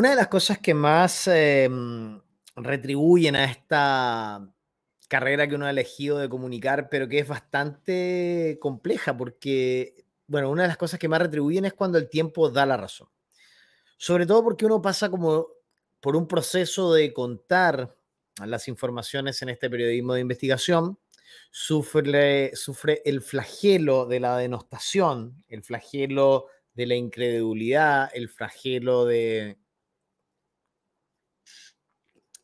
Una de las cosas que más em, retribuyen a esta carrera que uno ha elegido de comunicar, pero que es bastante compleja, porque, bueno, una de las cosas que más retribuyen es cuando el tiempo da la razón. Sobre todo porque uno pasa como por un proceso de contar las informaciones en este periodismo de investigación, sufre, sufre el flagelo de la denostación, el flagelo de la incredulidad, el flagelo de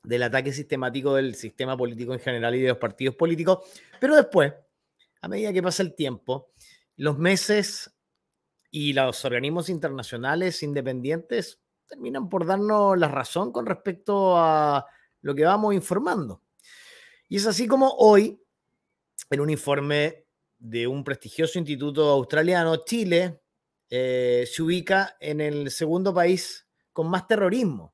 del ataque sistemático del sistema político en general y de los partidos políticos. Pero después, a medida que pasa el tiempo, los meses y los organismos internacionales independientes terminan por darnos la razón con respecto a lo que vamos informando. Y es así como hoy, en un informe de un prestigioso instituto australiano, Chile eh, se ubica en el segundo país con más terrorismo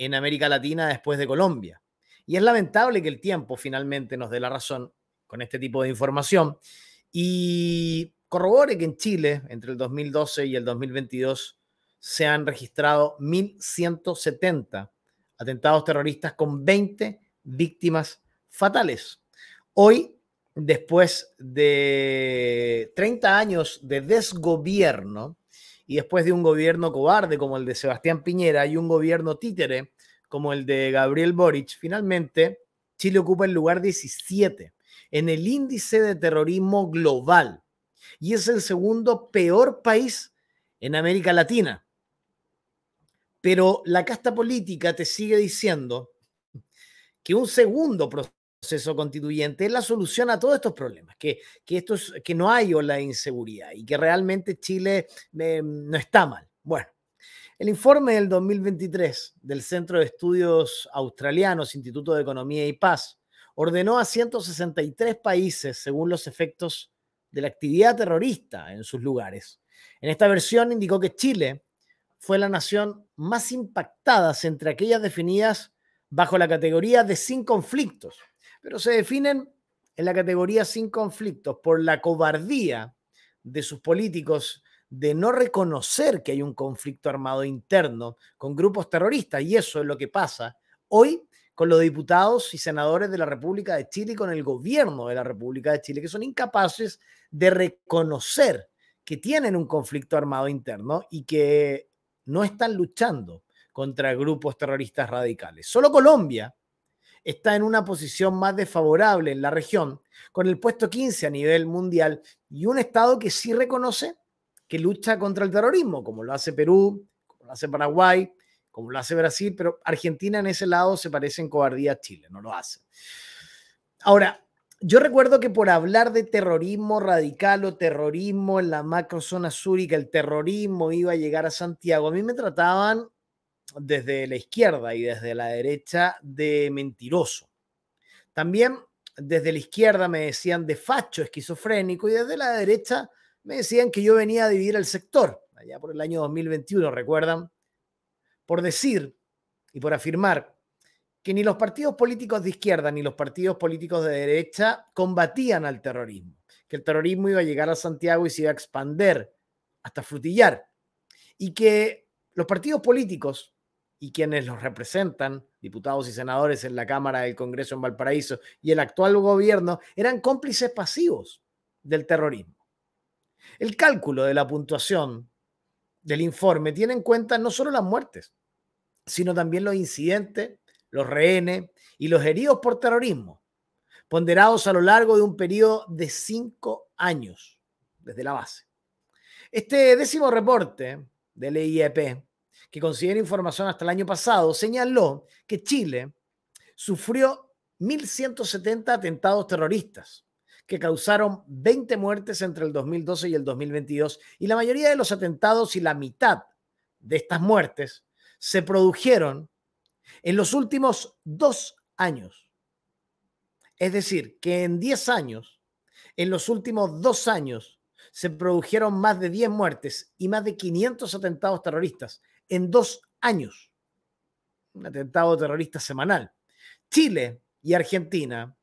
en América Latina después de Colombia. Y es lamentable que el tiempo finalmente nos dé la razón con este tipo de información y corrobore que en Chile, entre el 2012 y el 2022, se han registrado 1.170 atentados terroristas con 20 víctimas fatales. Hoy, después de 30 años de desgobierno, y después de un gobierno cobarde como el de Sebastián Piñera y un gobierno títere como el de Gabriel Boric, finalmente Chile ocupa el lugar 17 en el índice de terrorismo global y es el segundo peor país en América Latina. Pero la casta política te sigue diciendo que un segundo proceso proceso constituyente es la solución a todos estos problemas, que, esto que no hay ola de inseguridad y que realmente Chile eh, no está mal. Bueno, el informe del 2023 del Centro de Estudios Australianos, Instituto de Economía y Paz, ordenó a 163 países según los efectos de la actividad terrorista en sus lugares. En esta versión indicó que Chile fue la nación más impactada entre aquellas definidas bajo la categoría de sin conflictos, pero se definen en la categoría sin conflictos por la cobardía de sus políticos de no reconocer que hay un conflicto armado interno con grupos terroristas. Y eso es lo que pasa hoy con los diputados y senadores de la República de Chile y con el gobierno de la República de Chile, que son incapaces de reconocer que tienen un conflicto armado interno y que no están luchando contra grupos terroristas radicales. Solo Colombia está en una posición más desfavorable en la región, con el puesto 15 a nivel mundial y un Estado que sí reconoce que lucha contra el terrorismo, como lo hace Perú, como lo hace Paraguay, como lo hace Brasil, pero Argentina en ese lado se parece en cobardía a Chile, no lo hace. Ahora, yo recuerdo que por hablar de terrorismo radical o terrorismo en la macrozona sur y que el terrorismo iba a llegar a Santiago, a mí me trataban desde la izquierda y desde la derecha de mentiroso. También desde la izquierda me decían de facho, esquizofrénico, y desde la derecha me decían que yo venía a dividir el sector, allá por el año 2021, recuerdan, por decir y por afirmar que ni los partidos políticos de izquierda ni los partidos políticos de derecha combatían al terrorismo, que el terrorismo iba a llegar a Santiago y se iba a expander hasta frutillar, y que los partidos políticos y quienes los representan, diputados y senadores en la Cámara del Congreso en Valparaíso y el actual gobierno, eran cómplices pasivos del terrorismo. El cálculo de la puntuación del informe tiene en cuenta no solo las muertes, sino también los incidentes, los rehenes y los heridos por terrorismo, ponderados a lo largo de un periodo de cinco años desde la base. Este décimo reporte del iep que considera información hasta el año pasado, señaló que Chile sufrió 1.170 atentados terroristas que causaron 20 muertes entre el 2012 y el 2022, y la mayoría de los atentados y la mitad de estas muertes se produjeron en los últimos dos años. Es decir, que en 10 años, en los últimos dos años, se produjeron más de 10 muertes y más de 500 atentados terroristas en dos años. Un atentado terrorista semanal. Chile y Argentina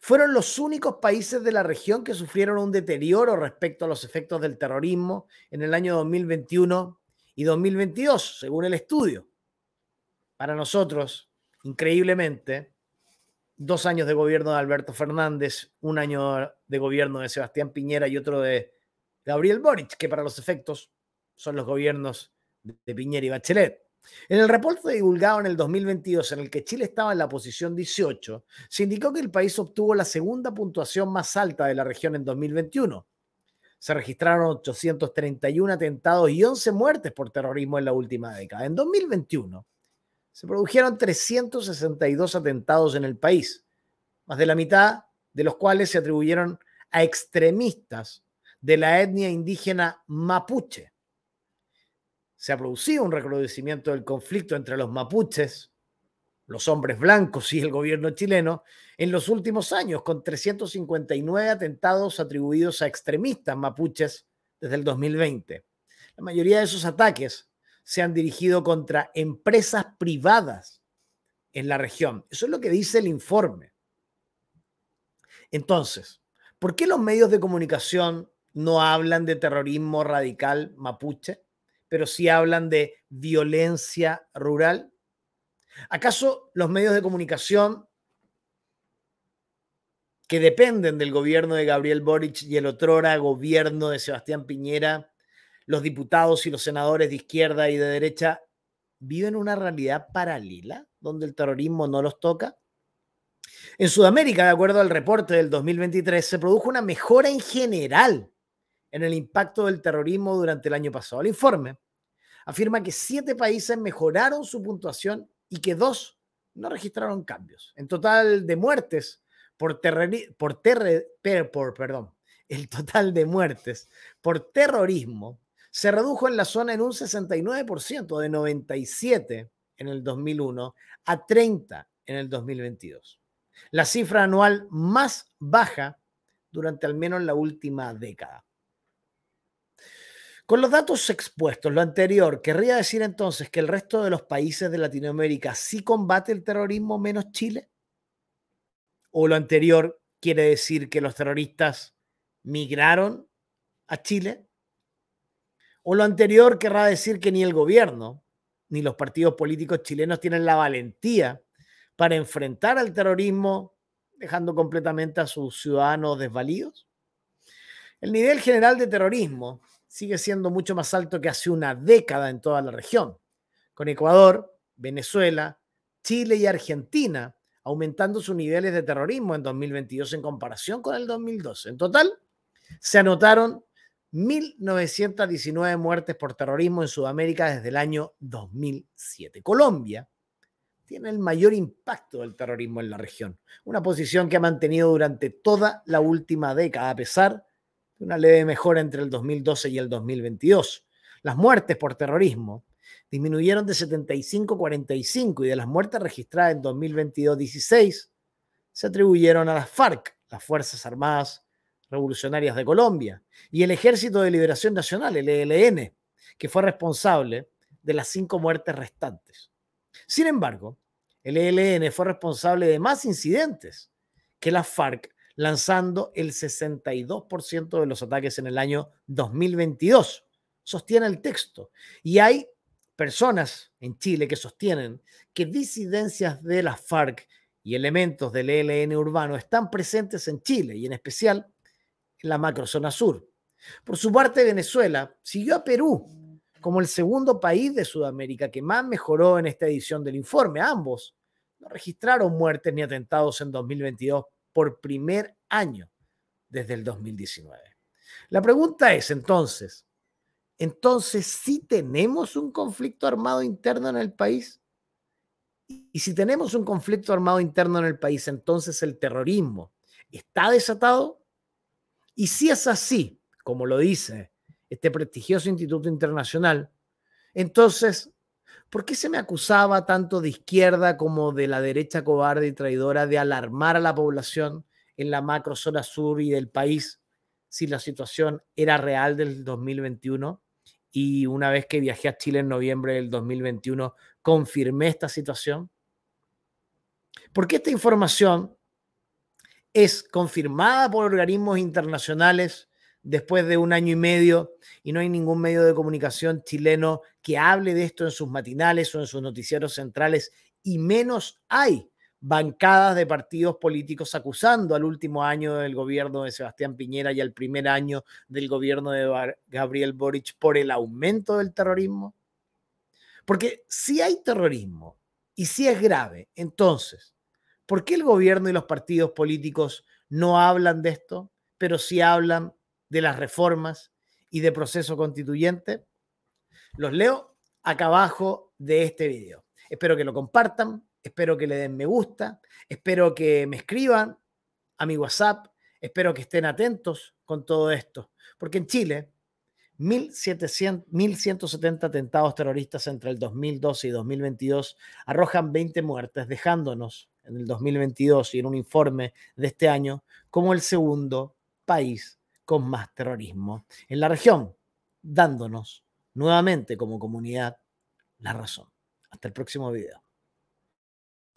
fueron los únicos países de la región que sufrieron un deterioro respecto a los efectos del terrorismo en el año 2021 y 2022, según el estudio. Para nosotros, increíblemente, dos años de gobierno de Alberto Fernández, un año de gobierno de Sebastián Piñera y otro de Gabriel Boric, que para los efectos son los gobiernos de Piñera y Bachelet. En el reporte divulgado en el 2022, en el que Chile estaba en la posición 18, se indicó que el país obtuvo la segunda puntuación más alta de la región en 2021. Se registraron 831 atentados y 11 muertes por terrorismo en la última década. En 2021 se produjeron 362 atentados en el país, más de la mitad de los cuales se atribuyeron a extremistas de la etnia indígena mapuche se ha producido un recrudecimiento del conflicto entre los mapuches, los hombres blancos y el gobierno chileno en los últimos años, con 359 atentados atribuidos a extremistas mapuches desde el 2020. La mayoría de esos ataques se han dirigido contra empresas privadas en la región. Eso es lo que dice el informe. Entonces, ¿por qué los medios de comunicación no hablan de terrorismo radical mapuche? pero sí hablan de violencia rural? ¿Acaso los medios de comunicación que dependen del gobierno de Gabriel Boric y el otrora gobierno de Sebastián Piñera, los diputados y los senadores de izquierda y de derecha, viven una realidad paralela donde el terrorismo no los toca? En Sudamérica, de acuerdo al reporte del 2023, se produjo una mejora en general en el impacto del terrorismo durante el año pasado. El informe afirma que siete países mejoraron su puntuación y que dos no registraron cambios. En total de muertes por, por, por perdón, el total de muertes por terrorismo se redujo en la zona en un 69%, de 97 en el 2001 a 30 en el 2022. La cifra anual más baja durante al menos la última década. Con los datos expuestos, lo anterior, ¿querría decir entonces que el resto de los países de Latinoamérica sí combate el terrorismo menos Chile? ¿O lo anterior quiere decir que los terroristas migraron a Chile? ¿O lo anterior querrá decir que ni el gobierno ni los partidos políticos chilenos tienen la valentía para enfrentar al terrorismo dejando completamente a sus ciudadanos desvalidos? El nivel general de terrorismo sigue siendo mucho más alto que hace una década en toda la región, con Ecuador, Venezuela, Chile y Argentina aumentando sus niveles de terrorismo en 2022 en comparación con el 2012. En total, se anotaron 1.919 muertes por terrorismo en Sudamérica desde el año 2007. Colombia tiene el mayor impacto del terrorismo en la región, una posición que ha mantenido durante toda la última década, a pesar una leve mejora entre el 2012 y el 2022. Las muertes por terrorismo disminuyeron de 75 a 45 y de las muertes registradas en 2022-16 se atribuyeron a las FARC, las Fuerzas Armadas Revolucionarias de Colombia, y el Ejército de Liberación Nacional, el ELN, que fue responsable de las cinco muertes restantes. Sin embargo, el ELN fue responsable de más incidentes que las FARC lanzando el 62% de los ataques en el año 2022. Sostiene el texto. Y hay personas en Chile que sostienen que disidencias de las FARC y elementos del ELN urbano están presentes en Chile y en especial en la macrozona sur. Por su parte, Venezuela siguió a Perú como el segundo país de Sudamérica que más mejoró en esta edición del informe. Ambos no registraron muertes ni atentados en 2022 por primer año desde el 2019. La pregunta es entonces, entonces si tenemos un conflicto armado interno en el país, y si tenemos un conflicto armado interno en el país, entonces el terrorismo está desatado. Y si es así, como lo dice este prestigioso instituto internacional, entonces ¿Por qué se me acusaba tanto de izquierda como de la derecha cobarde y traidora de alarmar a la población en la macro zona sur y del país si la situación era real del 2021? Y una vez que viajé a Chile en noviembre del 2021, confirmé esta situación. ¿Por qué esta información es confirmada por organismos internacionales después de un año y medio y no hay ningún medio de comunicación chileno que hable de esto en sus matinales o en sus noticieros centrales y menos hay bancadas de partidos políticos acusando al último año del gobierno de Sebastián Piñera y al primer año del gobierno de Gabriel Boric por el aumento del terrorismo? Porque si hay terrorismo y si es grave, entonces, ¿por qué el gobierno y los partidos políticos no hablan de esto, pero sí hablan de las reformas y de proceso constituyente? Los leo acá abajo de este video. Espero que lo compartan, espero que le den me gusta, espero que me escriban a mi WhatsApp, espero que estén atentos con todo esto, porque en Chile 1.170 atentados terroristas entre el 2012 y 2022 arrojan 20 muertes, dejándonos en el 2022 y en un informe de este año como el segundo país con más terrorismo en la región, dándonos nuevamente como comunidad la razón. Hasta el próximo video.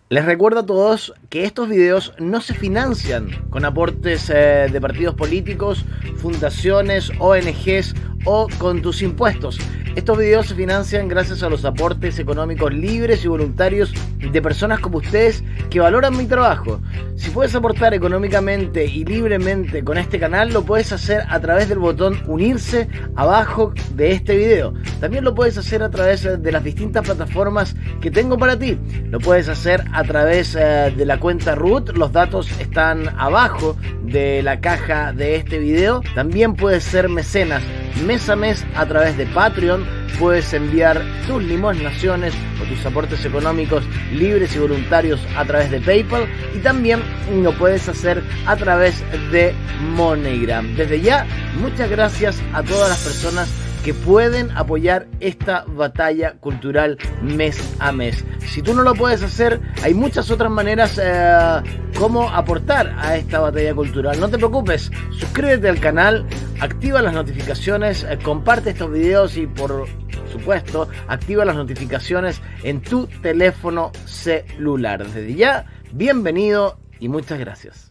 Les recuerdo a todos que estos videos no se financian con aportes eh, de partidos políticos, fundaciones, ONGs o con tus impuestos. Estos videos se financian gracias a los aportes económicos libres y voluntarios de personas como ustedes que valoran mi trabajo. Si puedes aportar económicamente y libremente con este canal, lo puedes hacer a través del botón unirse abajo de este video. También lo puedes hacer a través eh, de las distintas plataformas que tengo para ti. Lo puedes hacer a través eh, de la cuenta root, los datos están abajo de la caja de este video. También puedes ser mecenas mes a mes a través de Patreon. Puedes enviar tus limosnaciones o tus aportes económicos libres y voluntarios a través de PayPal y también lo puedes hacer a través de MoneyGram. Desde ya, muchas gracias a todas las personas que pueden apoyar esta batalla cultural mes a mes. Si tú no lo puedes hacer, hay muchas otras maneras eh, como aportar a esta batalla cultural. No te preocupes, suscríbete al canal, activa las notificaciones, eh, comparte estos videos y por supuesto, activa las notificaciones en tu teléfono celular. Desde ya, bienvenido y muchas gracias.